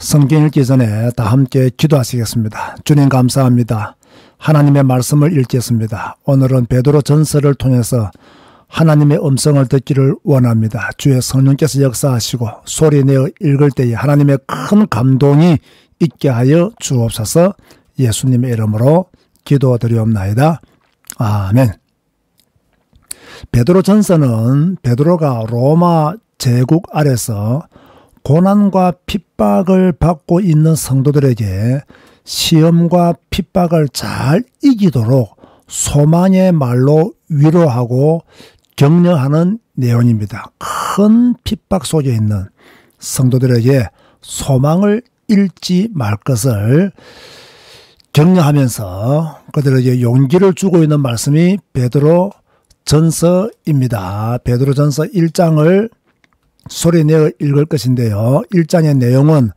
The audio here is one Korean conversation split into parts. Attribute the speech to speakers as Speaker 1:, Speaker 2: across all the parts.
Speaker 1: 성경 읽기 전에 다 함께 기도하시겠습니다. 주님 감사합니다. 하나님의 말씀을 읽겠습니다. 오늘은 베드로 전설을 통해서 하나님의 음성을 듣기를 원합니다. 주의 성령께서 역사하시고 소리내어 읽을 때에 하나님의 큰 감동이 있게 하여 주옵소서 예수님의 이름으로 기도드리옵나이다. 아멘. 베드로 전서는 베드로가 로마 제국 아래서 고난과 핍박을 받고 있는 성도들에게 시험과 핍박을 잘 이기도록 소망의 말로 위로하고 격려하는 내용입니다. 큰 핍박 속에 있는 성도들에게 소망을 잃지 말 것을 격려하면서 그들에게 용기를 주고 있는 말씀이 베드로 전서입니다. 베드로 전서 1장을 소리내어 읽을 것인데요. 1장의 내용은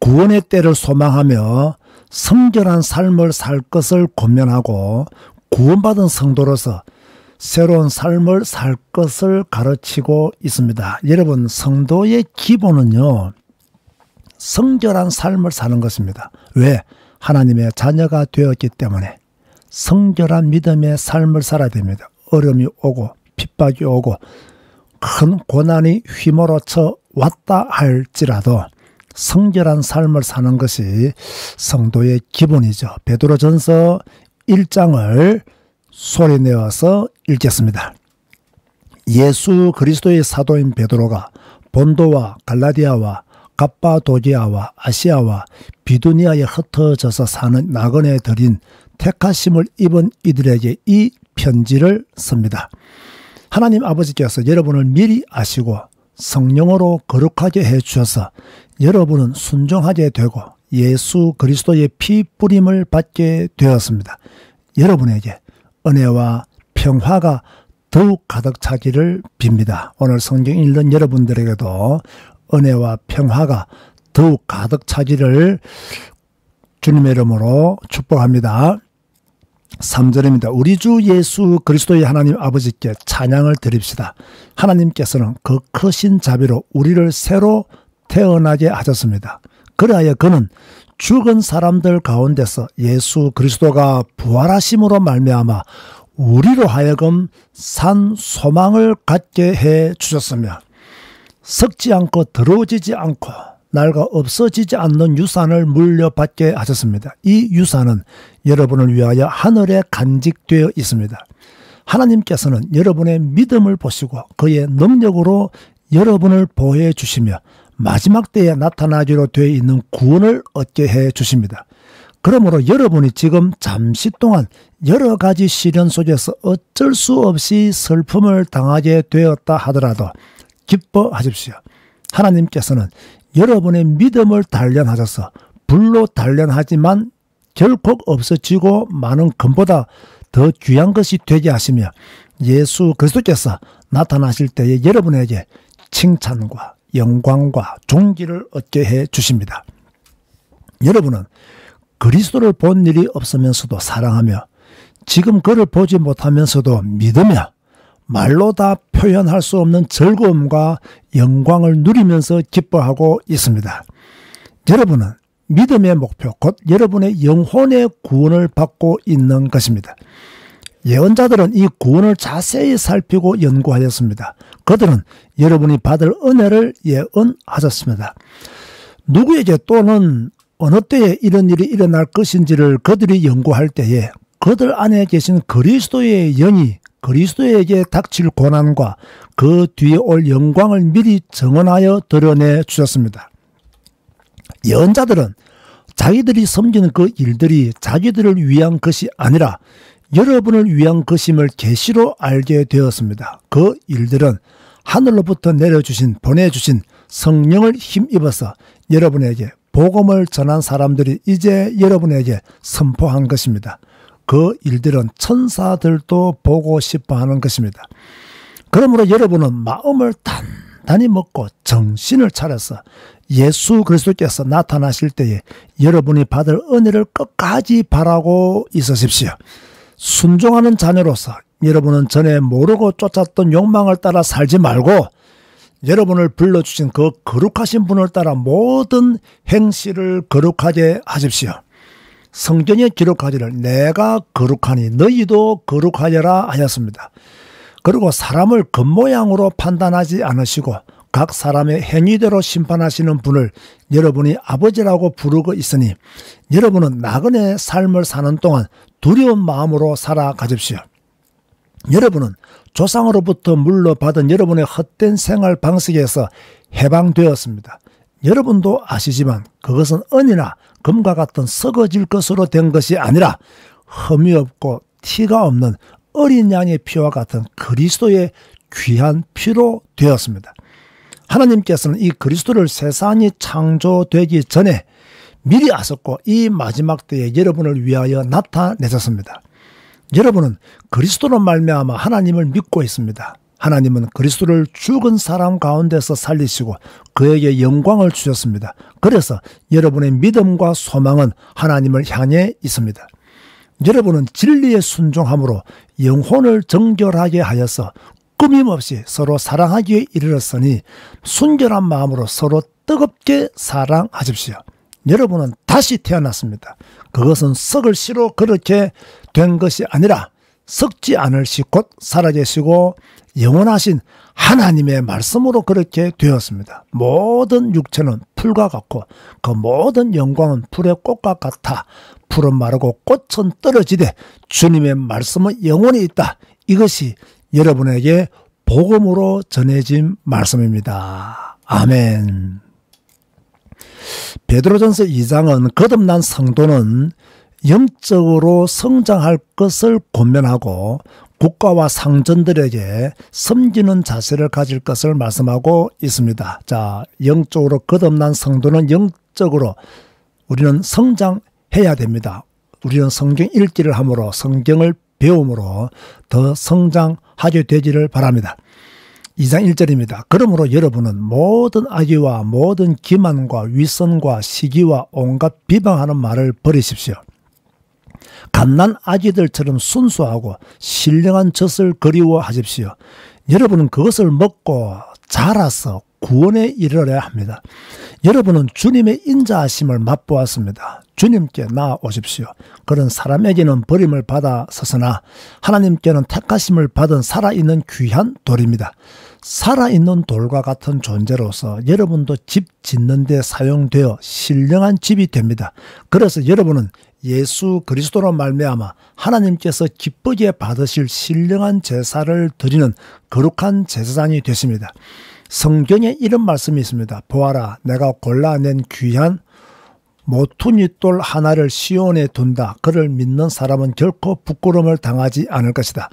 Speaker 1: 구원의 때를 소망하며 성결한 삶을 살 것을 권면하고 구원받은 성도로서 새로운 삶을 살 것을 가르치고 있습니다. 여러분, 성도의 기본은요, 성결한 삶을 사는 것입니다. 왜? 하나님의 자녀가 되었기 때문에 성결한 믿음의 삶을 살아야 됩니다. 어려움이 오고, 핍박이 오고, 큰 고난이 휘몰아쳐 왔다 할지라도 성결한 삶을 사는 것이 성도의 기본이죠. 베드로전서 1장을 소리내어서 읽겠습니다. 예수 그리스도의 사도인 베드로가 본도와 갈라디아와 갑바도지아와 아시아와 비두니아에 흩어져서 사는 나그네들인 택하심을 입은 이들에게 이 편지를 씁니다. 하나님 아버지께서 여러분을 미리 아시고 성령으로 거룩하게 해 주셔서 여러분은 순종하게 되고 예수 그리스도의 피 뿌림을 받게 되었습니다. 여러분에게 은혜와 평화가 더욱 가득 차기를 빕니다. 오늘 성경 읽는 여러분들에게도 은혜와 평화가 더욱 가득 차기를 주님의 이름으로 축복합니다. 3절입니다. 우리 주 예수 그리스도의 하나님 아버지께 찬양을 드립시다. 하나님께서는 그 크신 자비로 우리를 새로 태어나게 하셨습니다. 그래야 그는 죽은 사람들 가운데서 예수 그리스도가 부활하심으로 말미암아 우리로 하여금 산 소망을 갖게 해 주셨으며 섞지 않고 더러워지지 않고 날과 없어지지 않는 유산을 물려받게 하셨습니다. 이 유산은 여러분을 위하여 하늘에 간직되어 있습니다. 하나님께서는 여러분의 믿음을 보시고 그의 능력으로 여러분을 보호해 주시며 마지막 때에 나타나기로 되어 있는 구원을 얻게 해 주십니다. 그러므로 여러분이 지금 잠시 동안 여러 가지 시련 속에서 어쩔 수 없이 슬픔을 당하게 되었다 하더라도 기뻐하십시오. 하나님께서는 여러분의 믿음을 단련하셔서 불로 단련하지만 결코 없어지고 많은 금보다 더 귀한 것이 되게 하시며 예수 그리스도께서 나타나실 때에 여러분에게 칭찬과 영광과 존귀를 얻게 해 주십니다. 여러분은 그리스도를 본 일이 없으면서도 사랑하며 지금 그를 보지 못하면서도 믿으며 말로 다 표현할 수 없는 즐거움과 영광을 누리면서 기뻐하고 있습니다. 여러분은 믿음의 목표, 곧 여러분의 영혼의 구원을 받고 있는 것입니다. 예언자들은 이 구원을 자세히 살피고 연구하였습니다. 그들은 여러분이 받을 은혜를 예언하셨습니다. 누구에게 또는 어느 때에 이런 일이 일어날 것인지를 그들이 연구할 때에 그들 안에 계신 그리스도의 영이 그리스도에게 닥칠 고난과 그 뒤에 올 영광을 미리 정언하여 드러내 주셨습니다. 예언자들은 자기들이 섬기는 그 일들이 자기들을 위한 것이 아니라 여러분을 위한 것임을 계시로 알게 되었습니다. 그 일들은 하늘로부터 내려주신 보내주신 성령을 힘입어서 여러분에게 복음을 전한 사람들이 이제 여러분에게 선포한 것입니다. 그 일들은 천사들도 보고 싶어 하는 것입니다. 그러므로 여러분은 마음을 단단히 먹고 정신을 차려서 예수 그리스도께서 나타나실 때에 여러분이 받을 은혜를 끝까지 바라고 있으십시오. 순종하는 자녀로서 여러분은 전에 모르고 쫓았던 욕망을 따라 살지 말고 여러분을 불러주신 그 거룩하신 분을 따라 모든 행실을 거룩하게 하십시오. 성전에 기록하지를 내가 거룩하니 너희도 거룩하여라 하였습니다. 그리고 사람을 겉모양으로 판단하지 않으시고 각 사람의 행위대로 심판하시는 분을 여러분이 아버지라고 부르고 있으니 여러분은 나그네 삶을 사는 동안 두려운 마음으로 살아가십시오. 여러분은 조상으로부터 물러받은 여러분의 헛된 생활 방식에서 해방되었습니다. 여러분도 아시지만 그것은 언이나 금과 같은 썩어질 것으로 된 것이 아니라 흠이 없고 티가 없는 어린 양의 피와 같은 그리스도의 귀한 피로 되었습니다. 하나님께서는 이 그리스도를 세상이 창조되기 전에 미리 아셨고 이 마지막 때에 여러분을 위하여 나타내셨습니다. 여러분은 그리스도로 말미암아 하나님을 믿고 있습니다. 하나님은 그리스도를 죽은 사람 가운데서 살리시고 그에게 영광을 주셨습니다. 그래서 여러분의 믿음과 소망은 하나님을 향해 있습니다. 여러분은 진리에 순종함으로 영혼을 정결하게 하여서 꾸밈없이 서로 사랑하기에 이르렀으니 순결한 마음으로 서로 뜨겁게 사랑하십시오. 여러분은 다시 태어났습니다. 그것은 썩을 씨로 그렇게 된 것이 아니라 썩지 않을 시곧 사라지시고 영원하신 하나님의 말씀으로 그렇게 되었습니다. 모든 육체는 풀과 같고 그 모든 영광은 풀의 꽃과 같아 풀은 마르고 꽃은 떨어지되 주님의 말씀은 영원히 있다. 이것이 여러분에게 복음으로 전해진 말씀입니다. 아멘. 베드로전서 2장은 거듭난 성도는 영적으로 성장할 것을 고면하고 국가와 상전들에게 섬기는 자세를 가질 것을 말씀하고 있습니다. 자, 영적으로 거듭난 성도는 영적으로 우리는 성장해야 됩니다. 우리는 성경 읽기를 함으로 성경을 배움으로 더 성장하게 되기를 바랍니다. 2장 1절입니다. 그러므로 여러분은 모든 악의와 모든 기만과 위선과 시기와 온갖 비방하는 말을 버리십시오. 갓난 아기들처럼 순수하고 신령한 젖을 그리워하십시오. 여러분은 그것을 먹고 자라서 구원에 이르러야 합니다. 여러분은 주님의 인자하심을 맛보았습니다. 주님께 나아오십시오. 그런 사람에게는 버림을 받아 서서나 하나님께는 택하심을 받은 살아있는 귀한 돌입니다. 살아있는 돌과 같은 존재로서 여러분도 집 짓는 데 사용되어 신령한 집이 됩니다. 그래서 여러분은 예수 그리스도로 말미암아 하나님께서 기쁘게 받으실 신령한 제사를 드리는 거룩한 제사장이 되십니다. 성경에 이런 말씀이 있습니다. 보아라 내가 골라낸 귀한 모퉁이 돌 하나를 시온에 둔다. 그를 믿는 사람은 결코 부끄러움을 당하지 않을 것이다.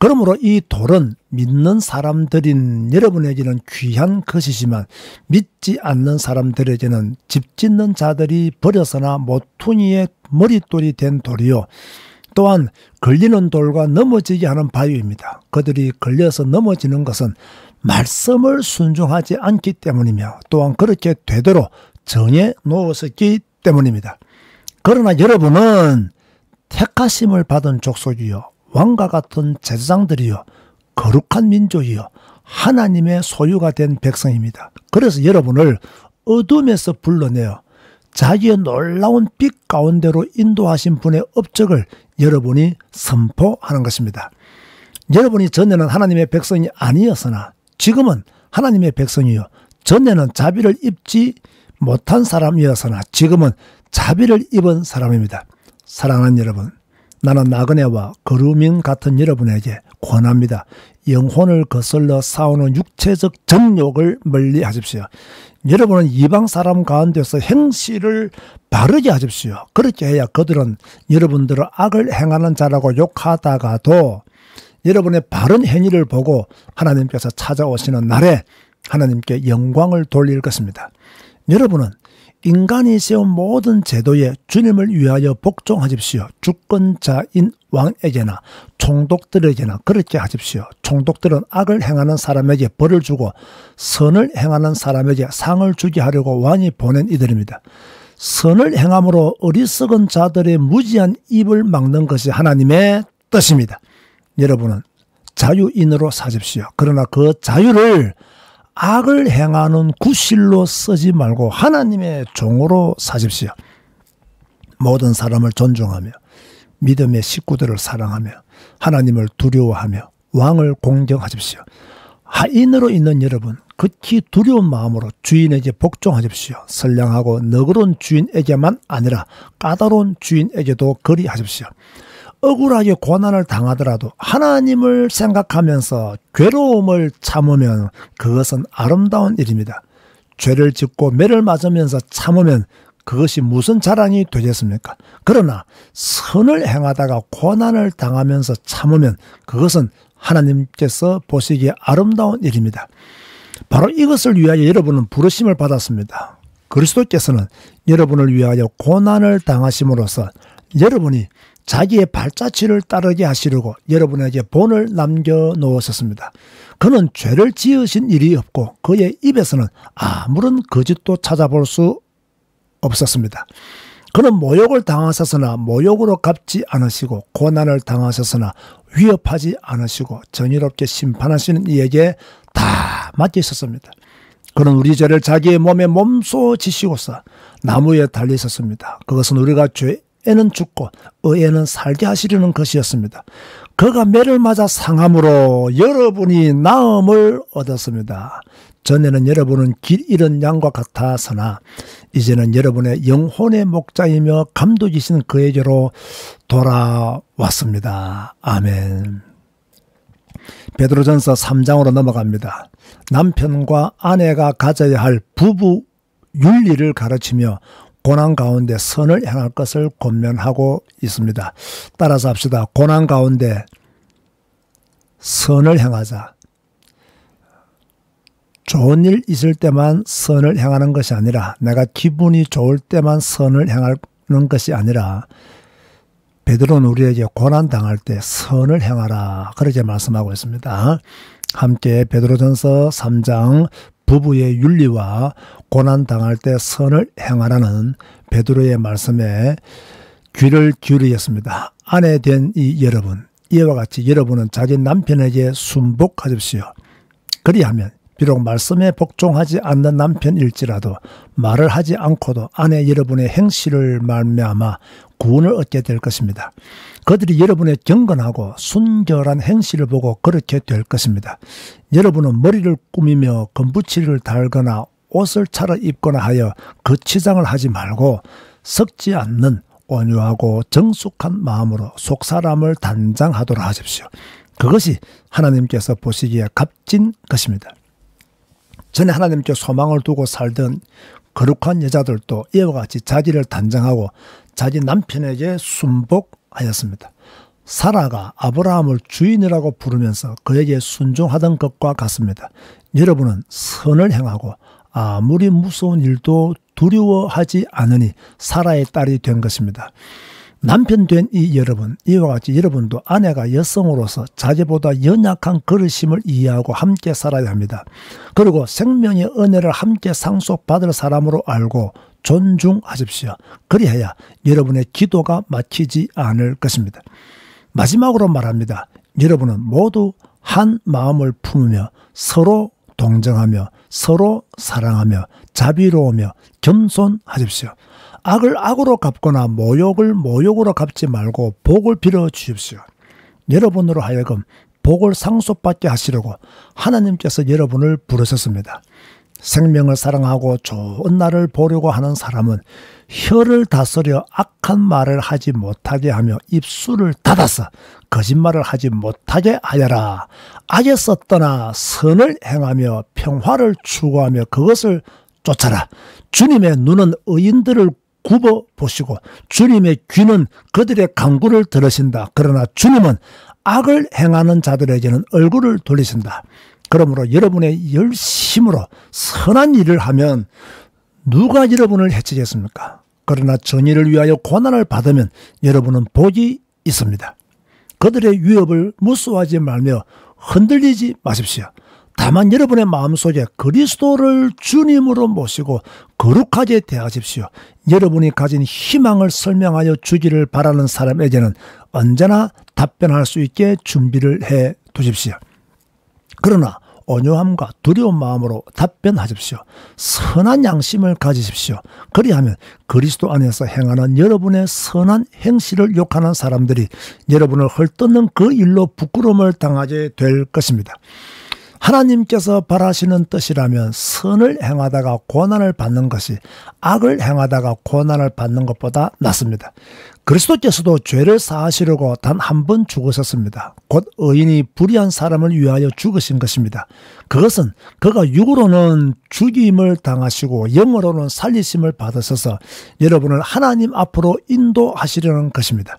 Speaker 1: 그러므로 이 돌은 믿는 사람들인 여러분에게는 귀한 것이지만 믿지 않는 사람들에게는 집 짓는 자들이 버려서나 모퉁이의 머릿돌이 된 돌이요. 또한 걸리는 돌과 넘어지게 하는 바위입니다. 그들이 걸려서 넘어지는 것은 말씀을 순종하지 않기 때문이며 또한 그렇게 되도록 정해 놓았었기 때문입니다. 그러나 여러분은 택하심을 받은 족속이요. 왕과 같은 제사장들이요 거룩한 민족이요 하나님의 소유가 된 백성입니다. 그래서 여러분을 어둠에서 불러내어 자기의 놀라운 빛 가운데로 인도하신 분의 업적을 여러분이 선포하는 것입니다. 여러분이 전에는 하나님의 백성이 아니었으나 지금은 하나님의 백성이요. 전에는 자비를 입지 못한 사람이었으나 지금은 자비를 입은 사람입니다. 사랑하는 여러분, 나는 나그네와 거루민 같은 여러분에게 권합니다. 영혼을 거슬러 싸우는 육체적 정욕을 멀리 하십시오. 여러분은 이방 사람 가운데서 행실을 바르게 하십시오. 그렇게 해야 그들은 여러분들을 악을 행하는 자라고 욕하다가도 여러분의 바른 행위를 보고 하나님께서 찾아오시는 날에 하나님께 영광을 돌릴 것입니다. 여러분은 인간이 세운 모든 제도에 주님을 위하여 복종하십시오. 주권자인 왕에게나 총독들에게나 그렇게 하십시오. 총독들은 악을 행하는 사람에게 벌을 주고 선을 행하는 사람에게 상을 주게 하려고 왕이 보낸 이들입니다. 선을 행함으로 어리석은 자들의 무지한 입을 막는 것이 하나님의 뜻입니다. 여러분은 자유인으로 사십시오. 그러나 그 자유를 악을 행하는 구실로 쓰지 말고 하나님의 종으로 사십시오. 모든 사람을 존중하며 믿음의 식구들을 사랑하며 하나님을 두려워하며 왕을 공경하십시오. 하인으로 있는 여러분, 극히 두려운 마음으로 주인에게 복종하십시오. 선량하고 너그러운 주인에게만 아니라 까다로운 주인에게도 거리하십시오 억울하게 고난을 당하더라도 하나님을 생각하면서 괴로움을 참으면 그것은 아름다운 일입니다. 죄를 짓고 매를 맞으면서 참으면 그것이 무슨 자랑이 되겠습니까? 그러나 선을 행하다가 고난을 당하면서 참으면 그것은 하나님께서 보시기에 아름다운 일입니다. 바로 이것을 위하여 여러분은 부르심을 받았습니다. 그리스도께서는 여러분을 위하여 고난을 당하심으로써 여러분이 자기의 발자취를 따르게 하시려고 여러분에게 본을 남겨놓으셨습니다. 그는 죄를 지으신 일이 없고 그의 입에서는 아무런 거짓도 찾아볼 수 없었습니다. 그는 모욕을 당하셨으나 모욕으로 갚지 않으시고 고난을 당하셨으나 위협하지 않으시고 정의롭게 심판하시는 이에게 다 맡기셨습니다. 그는 우리 죄를 자기의 몸에 몸소 지시고서 나무에 달리셨습니다. 그것은 우리가 죄 애는 죽고 의에는 살게 하시려는 것이었습니다. 그가 매를 맞아 상함으로 여러분이 나음을 얻었습니다. 전에는 여러분은 길 잃은 양과 같아서나 이제는 여러분의 영혼의 목자이며 감독이신 그에게로 돌아왔습니다. 아멘. 베드로전서 3장으로 넘어갑니다. 남편과 아내가 가져야 할 부부 윤리를 가르치며 고난 가운데 선을 행할 것을 권면하고 있습니다. 따라서 합시다. 고난 가운데 선을 행하자. 좋은 일 있을 때만 선을 행하는 것이 아니라 내가 기분이 좋을 때만 선을 행하는 것이 아니라 베드로는 우리에게 고난 당할 때 선을 행하라 그렇게 말씀하고 있습니다. 함께 베드로전서 3장 부부의 윤리와 고난 당할 때 선을 행하라는 베드로의 말씀에 귀를 기울이겠습니다. 아내 된 이 여러분, 이와 같이 여러분은 자기 남편에게 순복하십시오. 그리하면 비록 말씀에 복종하지 않는 남편일지라도 말을 하지 않고도 아내 여러분의 행실을 말미암아 구원을 얻게 될 것입니다. 그들이 여러분의 경건하고 순결한 행실을 보고 그렇게 될 것입니다. 여러분은 머리를 꾸미며 건부치를 달거나 옷을 차려 입거나 하여 거치장을 그 하지 말고 섞지 않는 온유하고 정숙한 마음으로 속 사람을 단장하도록 하십시오. 그것이 하나님께서 보시기에 값진 것입니다. 전에 하나님께 소망을 두고 살던 거룩한 여자들도 이와 같이 자기를 단장하고 자기 남편에게 순복 하였습니다. 사라가 아브라함을 주인이라고 부르면서 그에게 순종하던 것과 같습니다. 여러분은 선을 행하고 아무리 무서운 일도 두려워하지 않으니 사라의 딸이 된 것입니다. 남편 된 이 여러분, 이와 같이 여러분도 아내가 여성으로서 자제보다 연약한 그르심을 이해하고 함께 살아야 합니다. 그리고 생명의 은혜를 함께 상속받을 사람으로 알고 존중하십시오. 그리해야 여러분의 기도가 막히지 않을 것입니다. 마지막으로 말합니다. 여러분은 모두 한 마음을 품으며 서로 동정하며 서로 사랑하며 자비로우며 겸손하십시오. 악을 악으로 갚거나 모욕을 모욕으로 갚지 말고 복을 빌어 주십시오. 여러분으로 하여금 복을 상속받게 하시려고 하나님께서 여러분을 부르셨습니다. 생명을 사랑하고 좋은 날을 보려고 하는 사람은 혀를 다스려 악한 말을 하지 못하게 하며 입술을 닫아서 거짓말을 하지 못하게 하여라. 악에서 떠나 선을 행하며 평화를 추구하며 그것을 쫓아라. 주님의 눈은 의인들을 굽어 보시고 주님의 귀는 그들의 강구를 들으신다. 그러나 주님은 악을 행하는 자들에게는 얼굴을 돌리신다. 그러므로 여러분의 열심으로 선한 일을 하면 누가 여러분을 해치겠습니까? 그러나 정의를 위하여 고난을 받으면 여러분은 복이 있습니다. 그들의 위협을 무수하지 말며 흔들리지 마십시오. 다만 여러분의 마음속에 그리스도를 주님으로 모시고 거룩하게 대하십시오. 여러분이 가진 희망을 설명하여 주기를 바라는 사람에게는 언제나 답변할 수 있게 준비를 해 두십시오. 그러나 온유함과 두려운 마음으로 답변하십시오. 선한 양심을 가지십시오. 그리하면 그리스도 안에서 행하는 여러분의 선한 행실을 욕하는 사람들이 여러분을 헐뜯는 그 일로 부끄러움을 당하게 될 것입니다. 하나님께서 바라시는 뜻이라면 선을 행하다가 고난을 받는 것이 악을 행하다가 고난을 받는 것보다 낫습니다. 그리스도께서도 죄를 사하시려고 단 한 번 죽으셨습니다. 곧 의인이 불의한 사람을 위하여 죽으신 것입니다. 그것은 그가 육으로는 죽임을 당하시고 영으로는 살리심을 받으셔서 여러분을 하나님 앞으로 인도하시려는 것입니다.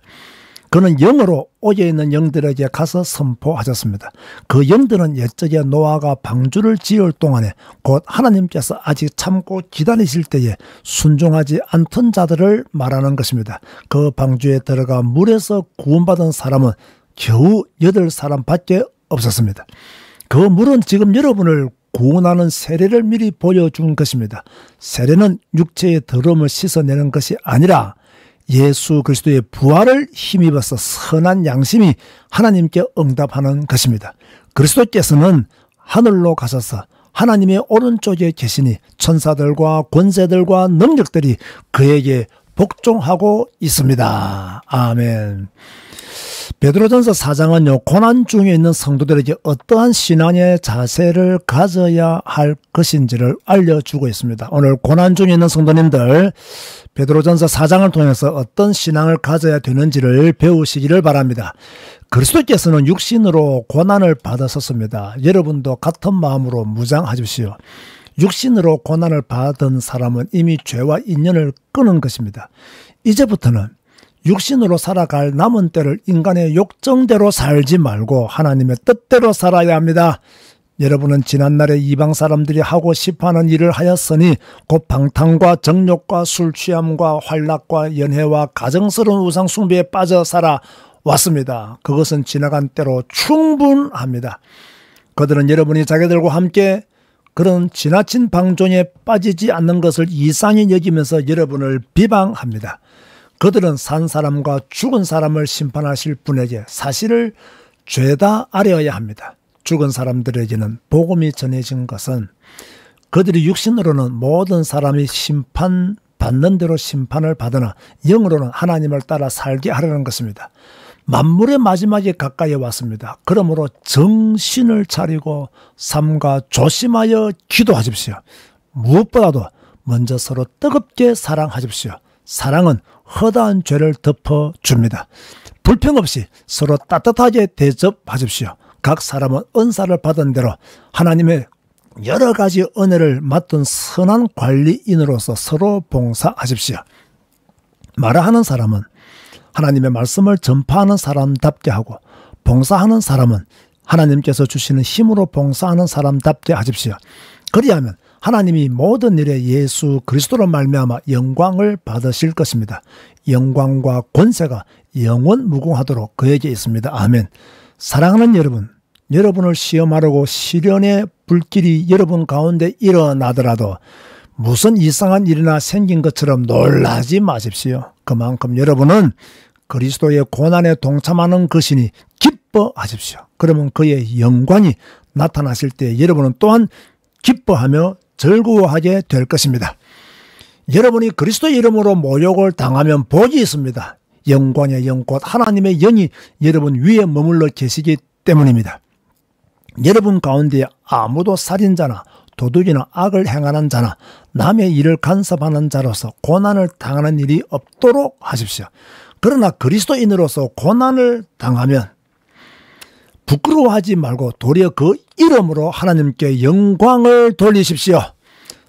Speaker 1: 그는 영으로 오제 있는 영들에게 가서 선포하셨습니다. 그 영들은 옛적에 노아가 방주를 지을 동안에 곧 하나님께서 아직 참고 기다리실 때에 순종하지 않던 자들을 말하는 것입니다. 그 방주에 들어가 물에서 구원받은 사람은 겨우 여덟 사람밖에 없었습니다. 그 물은 지금 여러분을 구원하는 세례를 미리 보여준 것입니다. 세례는 육체의 더러움을 씻어내는 것이 아니라 예수 그리스도의 부활을 힘입어서 선한 양심이 하나님께 응답하는 것입니다. 그리스도께서는 하늘로 가셔서 하나님의 오른쪽에 계시니 천사들과 권세들과 능력들이 그에게 복종하고 있습니다. 아멘. 베드로전서 4장은요 고난 중에 있는 성도들에게 어떠한 신앙의 자세를 가져야 할 것인지를 알려주고 있습니다. 오늘 고난 중에 있는 성도님들 베드로전서 4장을 통해서 어떤 신앙을 가져야 되는지를 배우시기를 바랍니다. 그리스도께서는 육신으로 고난을 받았었습니다. 여러분도 같은 마음으로 무장하십시오. 육신으로 고난을 받은 사람은 이미 죄와 인연을 끊은 것입니다. 이제부터는 육신으로 살아갈 남은 때를 인간의 욕정대로 살지 말고 하나님의 뜻대로 살아야 합니다. 여러분은 지난날에 이방 사람들이 하고 싶어하는 일을 하였으니 곧 방탕과 정욕과 술 취함과 활락과 연애와 가정스러운 우상 숭배에 빠져 살아 왔습니다. 그것은 지나간 때로 충분합니다. 그들은 여러분이 자기들과 함께 그런 지나친 방종에 빠지지 않는 것을 이상히 여기면서 여러분을 비방합니다. 그들은 산 사람과 죽은 사람을 심판하실 분에게 사실을 죄다 아려야 합니다. 죽은 사람들에게는 복음이 전해진 것은 그들이 육신으로는 모든 사람이 심판 받는 대로 심판을 받으나 영으로는 하나님을 따라 살게 하려는 것입니다. 만물의 마지막에 가까이 왔습니다. 그러므로 정신을 차리고 삶과 조심하여 기도하십시오. 무엇보다도 먼저 서로 뜨겁게 사랑하십시오. 사랑은 허다한 죄를 덮어줍니다. 불평 없이 서로 따뜻하게 대접하십시오. 각 사람은 은사를 받은 대로 하나님의 여러 가지 은혜를 맡은 선한 관리인으로서 서로 봉사하십시오. 말하는 사람은 하나님의 말씀을 전파하는 사람답게 하고 봉사하는 사람은 하나님께서 주시는 힘으로 봉사하는 사람답게 하십시오. 그리하면 하나님이 모든 일에 예수 그리스도로 말미암아 영광을 받으실 것입니다. 영광과 권세가 영원 무궁하도록 그에게 있습니다. 아멘. 사랑하는 여러분, 여러분을 시험하려고 시련의 불길이 여러분 가운데 일어나더라도 무슨 이상한 일이나 생긴 것처럼 놀라지 마십시오. 그만큼 여러분은 그리스도의 고난에 동참하는 것이니 기뻐하십시오. 그러면 그의 영광이 나타나실 때 여러분은 또한 기뻐하며 즐거워하게 될 것입니다. 여러분이 그리스도 이름으로 모욕을 당하면 복이 있습니다. 영광의 영꽃 하나님의 영이 여러분 위에 머물러 계시기 때문입니다. 여러분 가운데 아무도 살인자나 도둑이나 악을 행하는 자나 남의 일을 간섭하는 자로서 고난을 당하는 일이 없도록 하십시오. 그러나 그리스도인으로서 고난을 당하면 부끄러워하지 말고 도리어 그 이름으로 하나님께 영광을 돌리십시오.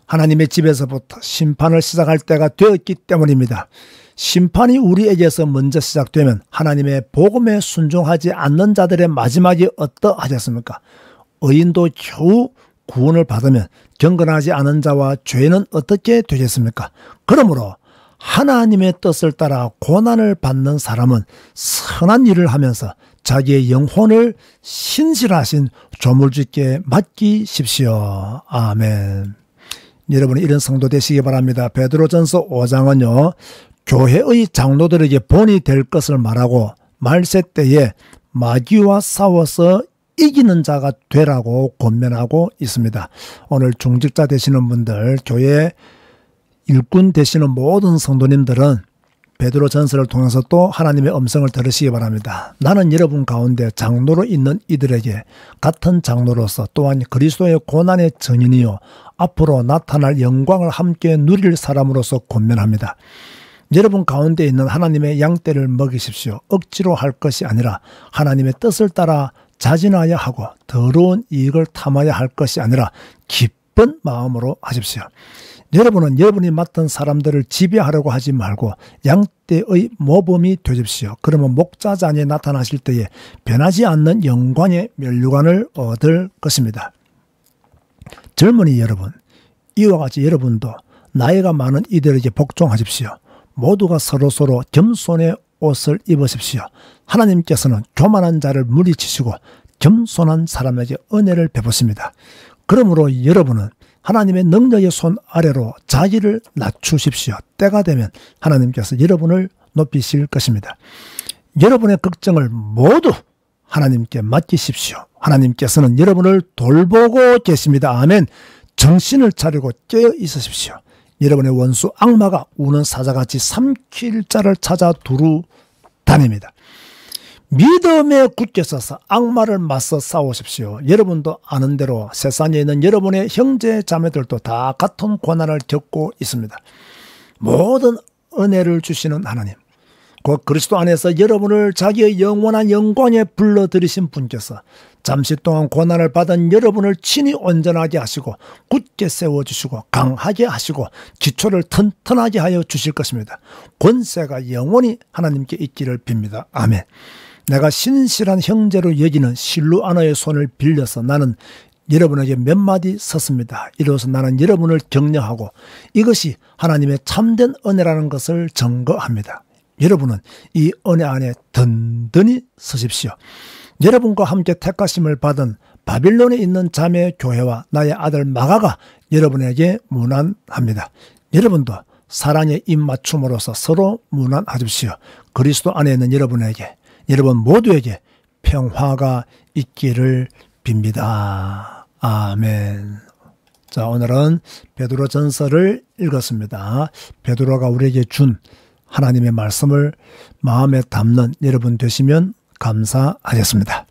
Speaker 1: 하나님의 집에서부터 심판을 시작할 때가 되었기 때문입니다. 심판이 우리에게서 먼저 시작되면 하나님의 복음에 순종하지 않는 자들의 마지막이 어떠하겠습니까? 의인도 겨우 구원을 받으면 경건하지 않은 자와 죄는 어떻게 되겠습니까? 그러므로 하나님의 뜻을 따라 고난을 받는 사람은 선한 일을 하면서 자기의 영혼을 신실하신 조물주께 맡기십시오. 아멘. 여러분 이런 성도 되시기 바랍니다. 베드로전서 5장은요. 교회의 장로들에게 본이 될 것을 말하고 말세 때에 마귀와 싸워서 이기는 자가 되라고 권면하고 있습니다. 오늘 중직자 되시는 분들, 교회 일꾼 되시는 모든 성도님들은 베드로 전서를 통해서 또 하나님의 음성을 들으시기 바랍니다. 나는 여러분 가운데 장로로 있는 이들에게 같은 장로로서 또한 그리스도의 고난의 증인이요 앞으로 나타날 영광을 함께 누릴 사람으로서 권면합니다. 여러분 가운데 있는 하나님의 양떼를 먹이십시오. 억지로 할 것이 아니라 하나님의 뜻을 따라 자진하여 하고 더러운 이익을 탐하여 할 것이 아니라 기쁜 마음으로 하십시오. 여러분은 여러분이 맡은 사람들을 지배하려고 하지 말고 양떼의 모범이 되십시오. 그러면 목자잔에 나타나실 때에 변하지 않는 영광의 면류관을 얻을 것입니다. 젊은이 여러분, 이와 같이 여러분도 나이가 많은 이들에게 복종하십시오. 모두가 서로서로 겸손의 옷을 입으십시오. 하나님께서는 교만한 자를 물리치시고 겸손한 사람에게 은혜를 베푸십니다. 그러므로 여러분은 하나님의 능력의 손 아래로 자기를 낮추십시오. 때가 되면 하나님께서 여러분을 높이실 것입니다. 여러분의 걱정을 모두 하나님께 맡기십시오. 하나님께서는 여러분을 돌보고 계십니다. 아멘. 정신을 차리고 깨어 있으십시오. 여러분의 원수 악마가 우는 사자같이 삼킬 자를 찾아 두루 다닙니다. 믿음에 굳게 서서 악마를 맞서 싸우십시오. 여러분도 아는 대로 세상에 있는 여러분의 형제 자매들도 다 같은 고난을 겪고 있습니다. 모든 은혜를 주시는 하나님, 곧 그리스도 안에서 여러분을 자기의 영원한 영광에 불러들이신 분께서 잠시 동안 고난을 받은 여러분을 친히 온전하게 하시고 굳게 세워주시고 강하게 하시고 기초를 튼튼하게 하여 주실 것입니다. 권세가 영원히 하나님께 있기를 빕니다. 아멘. 내가 신실한 형제로 여기는 실루 아나의 손을 빌려서 나는 여러분에게 몇 마디 썼습니다. 이로써 나는 여러분을 격려하고 이것이 하나님의 참된 은혜라는 것을 증거합니다. 여러분은 이 은혜 안에 든든히 서십시오. 여러분과 함께 택하심을 받은 바빌론에 있는 자매 교회와 나의 아들 마가가 여러분에게 무난합니다. 여러분도 사랑의 입맞춤으로서 서로 무난하십시오. 그리스도 안에 있는 여러분에게, 여러분 모두에게 평화가 있기를 빕니다. 아멘. 자, 오늘은 베드로 전서를 읽었습니다. 베드로가 우리에게 준 하나님의 말씀을 마음에 담는 여러분 되시면 감사하셨습니다